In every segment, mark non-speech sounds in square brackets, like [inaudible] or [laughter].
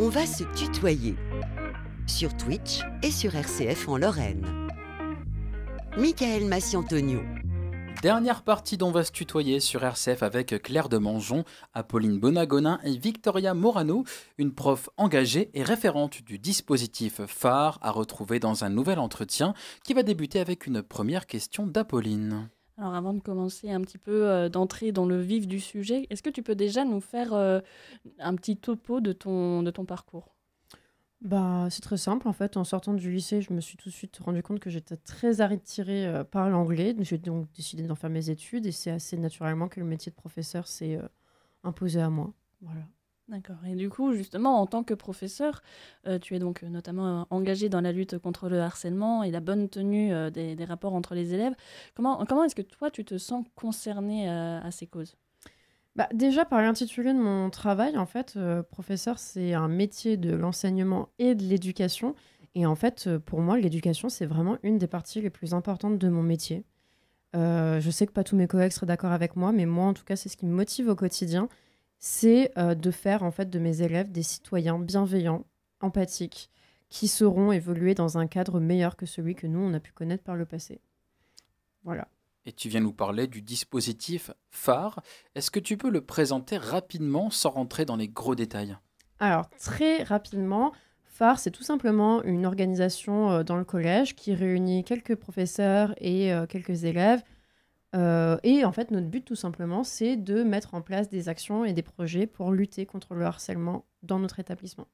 On va se tutoyer sur Twitch et sur RCF en Lorraine. Michael Massiantonio. Dernière partie dont va se tutoyer sur RCF avec Claire de Mangeon, Apolline Bonagonin et Victoria Morano, une prof engagée et référente du dispositif phare à retrouver dans un nouvel entretien qui va débuter avec une première question d'Apolline. Alors avant de commencer un petit peu euh, d'entrer dans le vif du sujet, est-ce que tu peux déjà nous faire euh, un petit topo de ton, de ton parcours bah, c'est très simple en fait. En sortant du lycée, je me suis tout de suite rendu compte que j'étais très attirée euh, par l'anglais. J'ai donc décidé d'en faire mes études et c'est assez naturellement que le métier de professeur s'est imposé à moi. Voilà. D'accord. Et du coup, justement, en tant que professeur, euh, tu es donc euh, notamment euh, engagé dans la lutte contre le harcèlement et la bonne tenue des, rapports entre les élèves. Comment, est-ce que toi, tu te sens concerné à ces causes bah, Déjà, par l'intitulé de mon travail, en fait, professeur, c'est un métier de l'enseignement et de l'éducation. Et en fait, pour moi, l'éducation, c'est vraiment une des parties les plus importantes de mon métier. je sais que pas tous mes collègues seraient d'accord avec moi, mais moi, en tout cas, c'est ce qui me motive au quotidien c'est euh, de faire en fait de mes élèves des citoyens bienveillants, empathiques, qui sauront évoluer dans un cadre meilleur que celui que nous on a pu connaître par le passé. Voilà. Et tu viens nous parler du dispositif phare. Est-ce que tu peux le présenter rapidement sans rentrer dans les gros détails Alors très rapidement, phare, c'est tout simplement une organisation euh, dans le collège qui réunit quelques professeurs et euh, quelques élèves euh, et en fait, notre but, tout simplement, c'est de mettre en place des actions et des projets pour lutter contre le harcèlement dans notre établissement.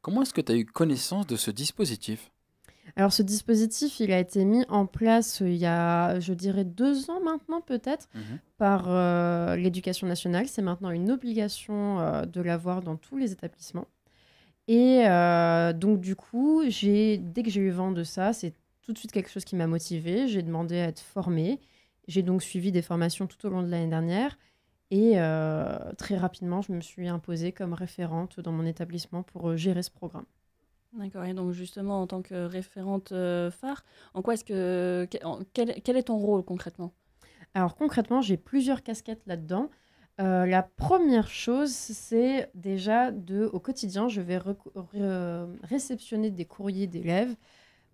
Comment est-ce que tu as eu connaissance de ce dispositif alors ce dispositif, il a été mis en place euh, il y a, je dirais, deux ans maintenant peut-être mhm. par euh, l'éducation nationale. C'est maintenant une obligation de l'avoir dans tous les établissements. Et donc du coup, dès que j'ai eu vent de ça, c'est tout de suite quelque chose qui m'a motivée. J'ai demandé à être formée. J'ai donc suivi des formations tout au long de l'année dernière. Et euh, très rapidement, je me suis imposée comme référente dans mon établissement pour euh, gérer ce programme. D'accord. Et donc justement, en tant que référente euh, phare, en quoi est-ce que quel, est ton rôle concrètement Alors concrètement, j'ai plusieurs casquettes là-dedans. la première chose, c'est déjà de, au quotidien, je vais réceptionner des courriers d'élèves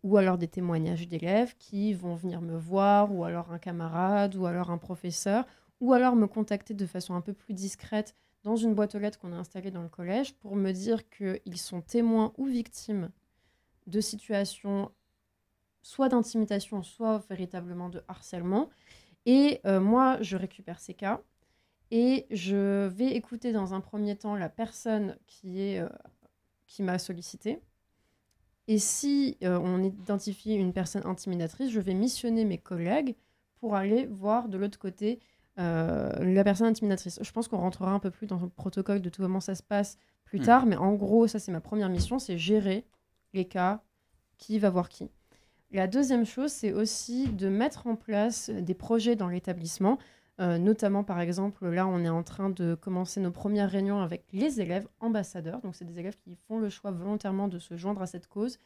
ou alors des témoignages d'élèves qui vont venir me voir, ou alors un camarade, ou alors un professeur, ou alors me contacter de façon un peu plus discrète dans une boîte aux lettres qu'on a installée dans le collège pour me dire qu'ils sont témoins ou victimes de situations soit d'intimidation, soit véritablement de harcèlement. Et euh, moi, je récupère ces cas et je vais écouter dans un premier temps la personne qui, euh, qui m'a sollicité, et si euh, on identifie une personne intimidatrice, je vais missionner mes collègues pour aller voir de l'autre côté euh, la personne intimidatrice. Je pense qu'on rentrera un peu plus dans le protocole de tout comment ça se passe plus mm. tard, mais en gros, ça c'est ma première mission, c'est gérer les cas, qui va voir qui. La deuxième chose, c'est aussi de mettre en place des projets dans l'établissement. Euh, notamment, par exemple, là, on est en train de commencer nos premières réunions avec les élèves ambassadeurs. Donc, c'est des élèves qui font le choix volontairement de se joindre à cette cause.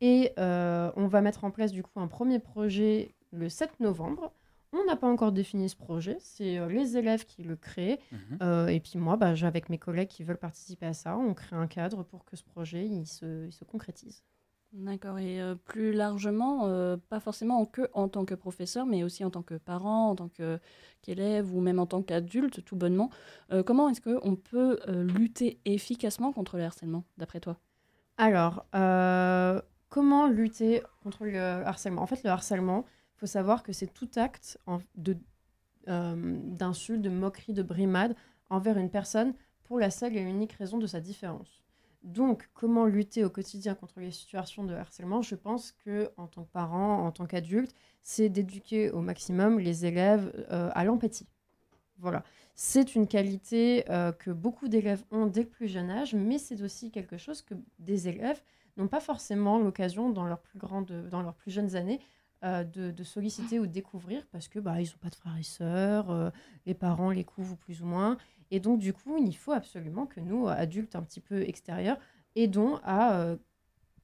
Et euh, on va mettre en place, du coup, un premier projet le 7 novembre. On n'a pas encore défini ce projet, c'est euh, les élèves qui le créent. Mhm. et puis moi, bah, avec mes collègues qui veulent participer à ça, on crée un cadre pour que ce projet il se concrétise. D'accord. Et euh, plus largement, euh, pas forcément que, en tant que professeur, mais aussi en tant que parent, en tant qu'élève ou même en tant qu'adulte, tout bonnement, euh, comment est-ce qu'on peut lutter efficacement contre le harcèlement, d'après toi Alors, comment lutter contre le harcèlement En fait, le harcèlement, il faut savoir que c'est tout acte d'insulte, de, de moquerie, de brimade envers une personne pour la seule et unique raison de sa différence. Donc, comment lutter au quotidien contre les situations de harcèlement Je pense que en tant que parent, en tant qu'adulte, c'est d'éduquer au maximum les élèves euh, à l'empathie. Voilà. C'est une qualité euh, que beaucoup d'élèves ont dès le plus jeune âge, mais c'est aussi quelque chose que des élèves n'ont pas forcément l'occasion dans leurs plus jeunes années euh, de, solliciter ou de découvrir parce que bah, ils n'ont pas de frères et sœurs, euh, les parents les couvrent plus ou moins. Et donc, du coup, il faut absolument que nous, adultes un petit peu extérieurs, aidons à euh,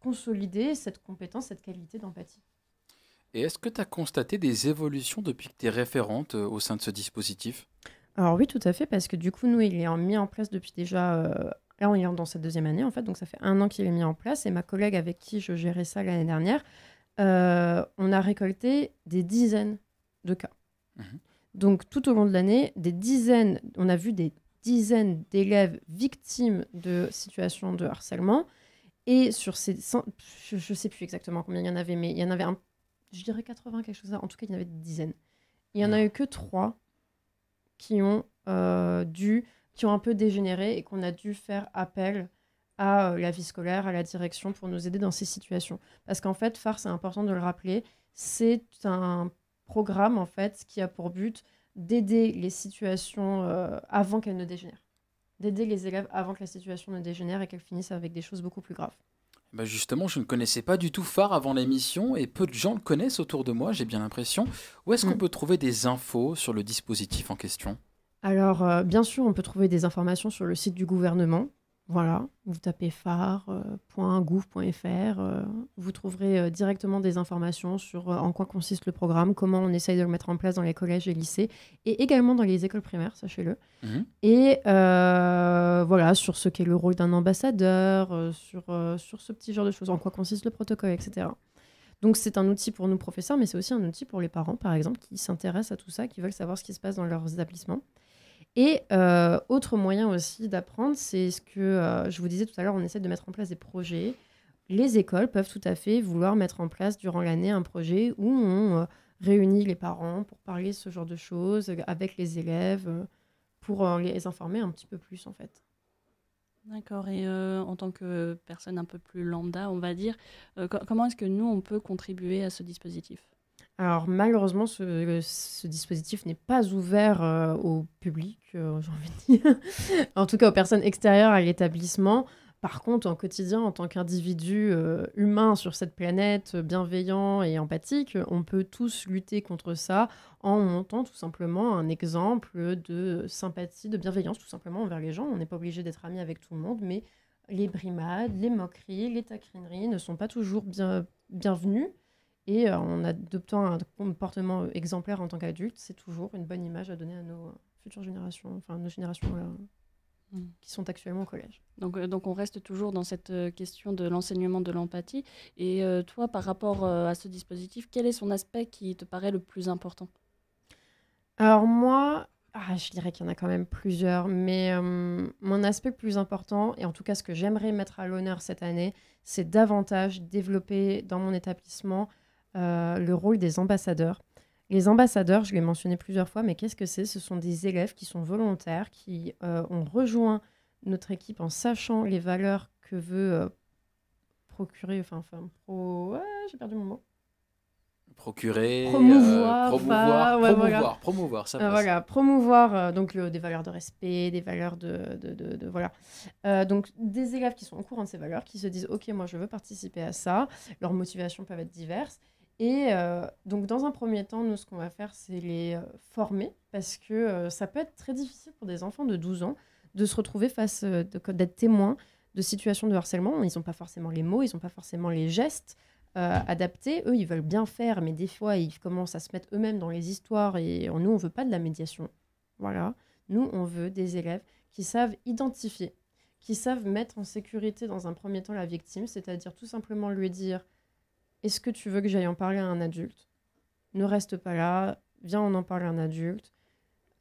consolider cette compétence, cette qualité d'empathie. Et est-ce que tu as constaté des évolutions depuis que tu es référente au sein de ce dispositif Alors oui, tout à fait, parce que du coup, nous, il est mis en place depuis déjà... là, on est dans cette deuxième année, en fait, donc ça fait un an qu'il est mis en place. Et ma collègue avec qui je gérais ça l'année dernière euh, on a récolté des dizaines de cas. Mhm. Donc tout au long de l'année, des dizaines, on a vu des dizaines d'élèves victimes de situations de harcèlement. Et sur ces, je ne sais plus exactement combien il y en avait, mais il y en avait un, je dirais 80, quelque chose comme ça. En tout cas, il y en avait des dizaines. Il n'y en a mhm. eu que trois qui ont euh, dû, qui ont un peu dégénéré et qu'on a dû faire appel à euh, la vie scolaire, à la direction pour nous aider dans ces situations. Parce qu'en fait, phare, c'est important de le rappeler, c'est un programme en fait qui a pour but d'aider les situations euh, avant qu'elles ne dégénèrent, d'aider les élèves avant que la situation ne dégénère et qu'elles finissent avec des choses beaucoup plus graves. Eh ben, justement, je ne connaissais pas du tout Phare avant l'émission et peu de gens le connaissent autour de moi, j'ai bien l'impression. Où est-ce qu'on mm. peut trouver des infos sur le dispositif en question Alors, euh, bien sûr, on peut trouver des informations sur le site du gouvernement, voilà, vous tapez phare.gouv.fr, euh, euh, vous trouverez euh, directement des informations sur en quoi consiste le programme, comment on essaye de le mettre en place dans les collèges et lycées, et également dans les écoles primaires, sachez-le. Mhm. Et voilà, sur ce qu'est le rôle d'un ambassadeur, sur, sur ce petit genre de choses, en quoi consiste le protocole, etc. Donc c'est un outil pour nous professeurs, mais c'est aussi un outil pour les parents, par exemple, qui s'intéressent à tout ça, qui veulent savoir ce qui se passe dans leurs établissements. Et euh, autre moyen aussi d'apprendre, c'est ce que euh, je vous disais tout à l'heure, on essaie de mettre en place des projets. Les écoles peuvent tout à fait vouloir mettre en place durant l'année un projet où on euh, réunit les parents pour parler ce genre de choses avec les élèves, pour les informer un petit peu plus en fait. D'accord. Et en tant que personne un peu plus lambda, on va dire, comment est-ce que nous, on peut contribuer à ce dispositif alors malheureusement, ce, dispositif n'est pas ouvert euh, au public, euh, j'ai envie de dire. [laughs] en tout cas aux personnes extérieures à l'établissement. Par contre, en quotidien, en tant qu'individu euh, humain sur cette planète, bienveillant et empathique, on peut tous lutter contre ça en montant tout simplement un exemple de sympathie, de bienveillance tout simplement envers les gens. On n'est pas obligé d'être ami avec tout le monde, mais les brimades, les moqueries, les taquineries ne sont pas toujours bien, bienvenues. Et euh, en adoptant un comportement euh, exemplaire en tant qu'adulte, c'est toujours une bonne image à donner à nos euh, futures générations, enfin nos générations mm. qui sont actuellement au collège. Donc, donc on reste toujours dans cette question de l'enseignement de l'empathie. Et toi, par rapport à ce dispositif, quel est son aspect qui te paraît le plus important Alors moi, ah, je dirais qu'il y en a quand même plusieurs, mais mon aspect plus important, et en tout cas ce que j'aimerais mettre à l'honneur cette année, c'est davantage développer dans mon établissement euh, le rôle des ambassadeurs. Les ambassadeurs, je l'ai mentionné plusieurs fois, mais qu'est-ce que c'est Ce sont des élèves qui sont volontaires, qui euh, ont rejoint notre équipe en sachant les valeurs que veut euh, procurer, enfin, enfin pro... j'ai perdu mon mot. Procurer, promouvoir, promouvoir, promouvoir, ça passe. voilà, promouvoir donc le, des valeurs de respect, des valeurs de, de, de, de voilà. donc des élèves qui sont au courant de ces valeurs, qui se disent ok moi je veux participer à ça. Leurs motivations peuvent être diverses et euh, donc, dans un premier temps, nous, ce qu'on va faire, c'est les euh, former parce que euh, ça peut être très difficile pour des enfants de 12 ans de se retrouver face, d'être témoins de situations de harcèlement. Ils n'ont pas forcément les mots, ils n'ont pas forcément les gestes adaptés. Eux, ils veulent bien faire, mais des fois, ils commencent à se mettre eux-mêmes dans les histoires et nous, on ne veut pas de la médiation. Voilà. Nous, on veut des élèves qui savent identifier, qui savent mettre en sécurité dans un premier temps la victime, c'est-à-dire tout simplement lui dire est-ce que tu veux que j'aille en parler à un adulte Ne reste pas là, viens, on en parle à un adulte.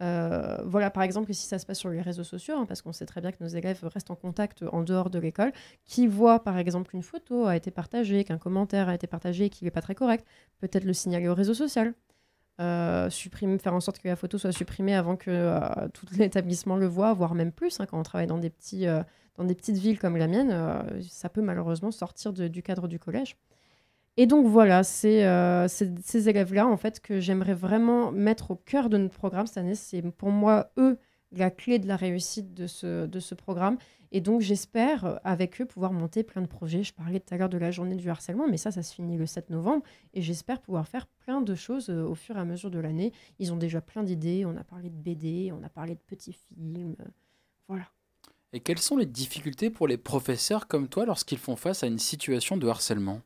Euh, voilà, par exemple, si ça se passe sur les réseaux sociaux, hein, parce qu'on sait très bien que nos élèves restent en contact en dehors de l'école, qui voient par exemple qu'une photo a été partagée, qu'un commentaire a été partagé et qu'il n'est pas très correct, peut-être le signaler au réseau social. Euh, faire en sorte que la photo soit supprimée avant que euh, tout [laughs] l'établissement le voie, voire même plus. Hein, quand on travaille dans des, petites villes comme la mienne, ça peut malheureusement sortir du cadre du collège. Et donc voilà, c'est euh, ces élèves-là en fait que j'aimerais vraiment mettre au cœur de notre programme cette année. C'est pour moi eux la clé de la réussite de ce, de ce programme. Et donc j'espère euh, avec eux pouvoir monter plein de projets. Je parlais tout à l'heure de la journée du harcèlement, mais ça, ça se finit le 7 novembre. Et j'espère pouvoir faire plein de choses euh, au fur et à mesure de l'année. Ils ont déjà plein d'idées. On a parlé de BD, on a parlé de petits films. Voilà. Et quelles sont les difficultés pour les professeurs comme toi lorsqu'ils font face à une situation de harcèlement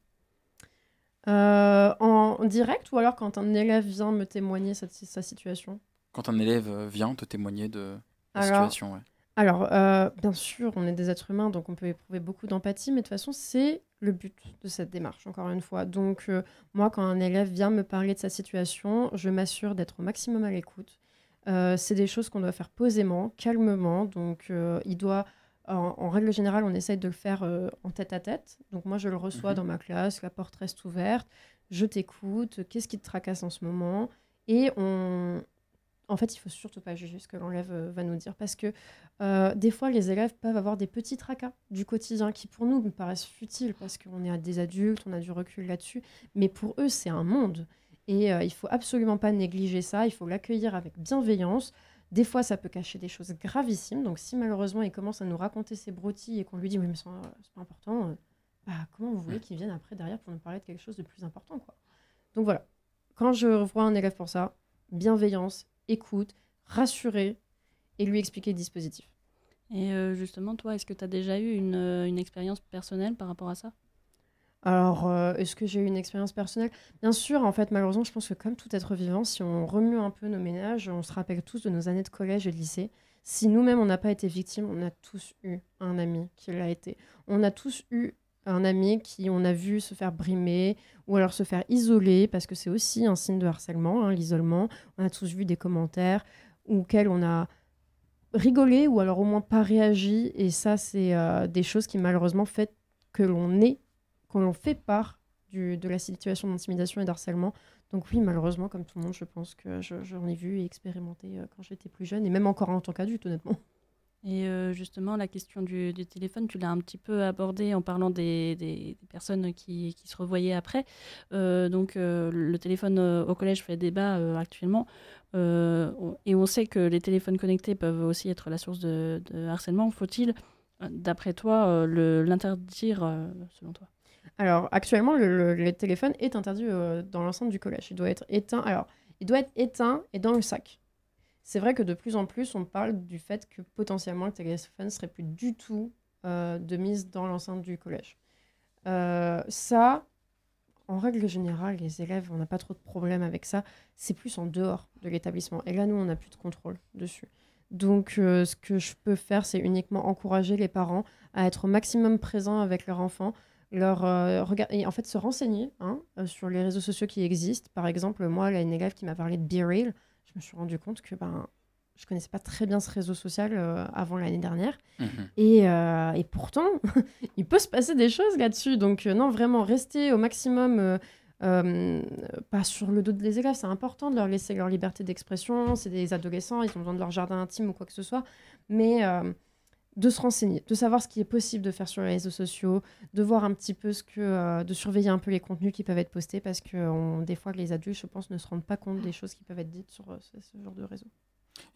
euh, en direct ou alors quand un élève vient me témoigner sa, sa situation Quand un élève euh, vient te témoigner de sa situation, ouais. Alors, euh, bien sûr, on est des êtres humains, donc on peut éprouver beaucoup d'empathie, mais de toute façon, c'est le but de cette démarche, encore une fois. Donc, moi, quand un élève vient me parler de sa situation, je m'assure d'être au maximum à l'écoute. c'est des choses qu'on doit faire posément, calmement, donc il doit en, règle générale, on essaye de le faire euh, en tête à tête. Donc moi, je le reçois mhm. dans ma classe, la porte reste ouverte, je t'écoute, qu'est-ce qui te tracasse en ce moment Et on... En fait, il faut surtout pas juger ce que l'enlève euh, va nous dire parce que euh, des fois, les élèves peuvent avoir des petits tracas du quotidien qui, pour nous, me paraissent futiles parce qu'on est des adultes, on a du recul là-dessus. Mais pour eux, c'est un monde. Et il faut absolument pas négliger ça, il faut l'accueillir avec bienveillance. Des fois, ça peut cacher des choses gravissimes. Donc, si malheureusement, il commence à nous raconter ses broutilles et qu'on lui dit oui, mais c'est pas important, euh, bah, comment vous voulez qu'il vienne après derrière pour nous parler de quelque chose de plus important, quoi. Donc voilà. Quand je revois un élève pour ça, bienveillance, écoute, rassurer et lui expliquer le dispositif. Et euh, justement, toi, est-ce que tu as déjà eu euh, une expérience personnelle par rapport à ça alors, euh, est-ce que j'ai eu une expérience personnelle Bien sûr, en fait, malheureusement, je pense que comme tout être vivant, si on remue un peu nos ménages, on se rappelle tous de nos années de collège et de lycée. Si nous-mêmes, on n'a pas été victime, on a tous eu un ami qui l'a été. On a tous eu un ami qui on a vu se faire brimer ou alors se faire isoler parce que c'est aussi un signe de harcèlement, hein, l'isolement. On a tous vu des commentaires auxquels on a rigolé ou alors au moins pas réagi et ça c'est euh, des choses qui malheureusement fait que l'on est on fait part du, de la situation d'intimidation et d'harcèlement. Donc oui, malheureusement, comme tout le monde, je pense que j'en ai vu et expérimenté euh, quand j'étais plus jeune, et même encore en tant qu'adulte, honnêtement. Et euh, justement, la question du, téléphone, tu l'as un petit peu abordée en parlant des, personnes qui, se revoyaient après. Euh, donc, le téléphone au collège fait débat actuellement. et on sait que les téléphones connectés peuvent aussi être la source de, de harcèlement. Faut-il, d'après toi, l'interdire, selon toi alors, actuellement, le, téléphone est interdit euh, dans l'enceinte du collège. Il doit être éteint. Alors, il doit être éteint et dans le sac. C'est vrai que de plus en plus, on parle du fait que potentiellement le téléphone ne serait plus du tout euh, de mise dans l'enceinte du collège. Euh, ça, en règle générale, les élèves, on n'a pas trop de problèmes avec ça. C'est plus en dehors de l'établissement. Et là, nous, on n'a plus de contrôle dessus. Donc, ce que je peux faire, c'est uniquement encourager les parents à être au maximum présents avec leur enfant, leur euh, et en fait se renseigner hein, euh, sur les réseaux sociaux qui existent. Par exemple, moi, là, une élève qui m'a parlé de BeReal, je me suis rendu compte que ben je connaissais pas très bien ce réseau social euh, avant l'année dernière. Mhm. Et, et, pourtant, [laughs] il peut se passer des choses là-dessus. Donc non, vraiment, rester au maximum pas sur le dos des élèves. C'est important de leur laisser leur liberté d'expression. C'est des adolescents, ils ont besoin de leur jardin intime ou quoi que ce soit. Mais de se renseigner, de savoir ce qui est possible de faire sur les réseaux sociaux, de voir un petit peu ce que, euh, de surveiller un peu les contenus qui peuvent être postés parce que des fois que les adultes, je pense, ne se rendent pas compte des choses qui peuvent être dites sur euh, ce, genre de réseau.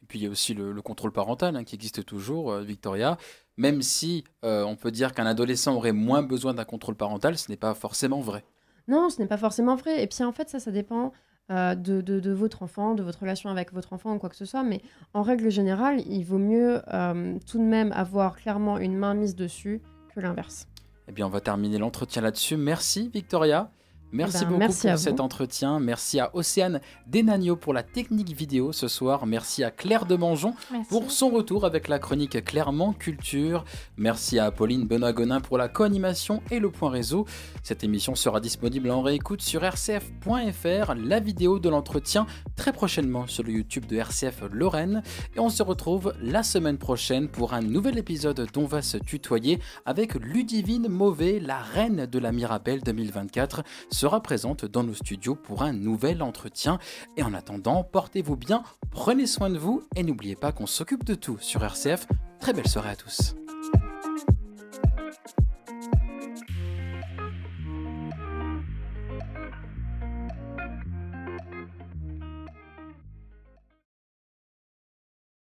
Et puis il y a aussi le, contrôle parental hein, qui existe toujours, euh, Victoria. Même si on peut dire qu'un adolescent aurait moins besoin d'un contrôle parental, ce n'est pas forcément vrai. Non, ce n'est pas forcément vrai. Et puis en fait, ça, ça dépend euh, de, votre enfant, de votre relation avec votre enfant ou quoi que ce soit. Mais en règle générale, il vaut mieux euh, tout de même avoir clairement une main mise dessus que l'inverse. Eh bien, on va terminer l'entretien là-dessus. Merci Victoria. Merci ben, beaucoup pour cet entretien. Merci à Océane Denagno pour la technique vidéo ce soir. Merci à Claire Demangeon pour son retour avec la chronique Clairement Culture. Merci à Pauline benoît pour la co et le point réseau. Cette émission sera disponible en réécoute sur rcf.fr, la vidéo de l'entretien très prochainement sur le YouTube de RCF Lorraine. Et on se retrouve la semaine prochaine pour un nouvel épisode dont va se tutoyer avec Ludivine Mauvais, la reine de la Mirabelle 2024 sera présente dans nos studios pour un nouvel entretien. Et en attendant, portez-vous bien, prenez soin de vous et n'oubliez pas qu'on s'occupe de tout sur RCF. Très belle soirée à tous.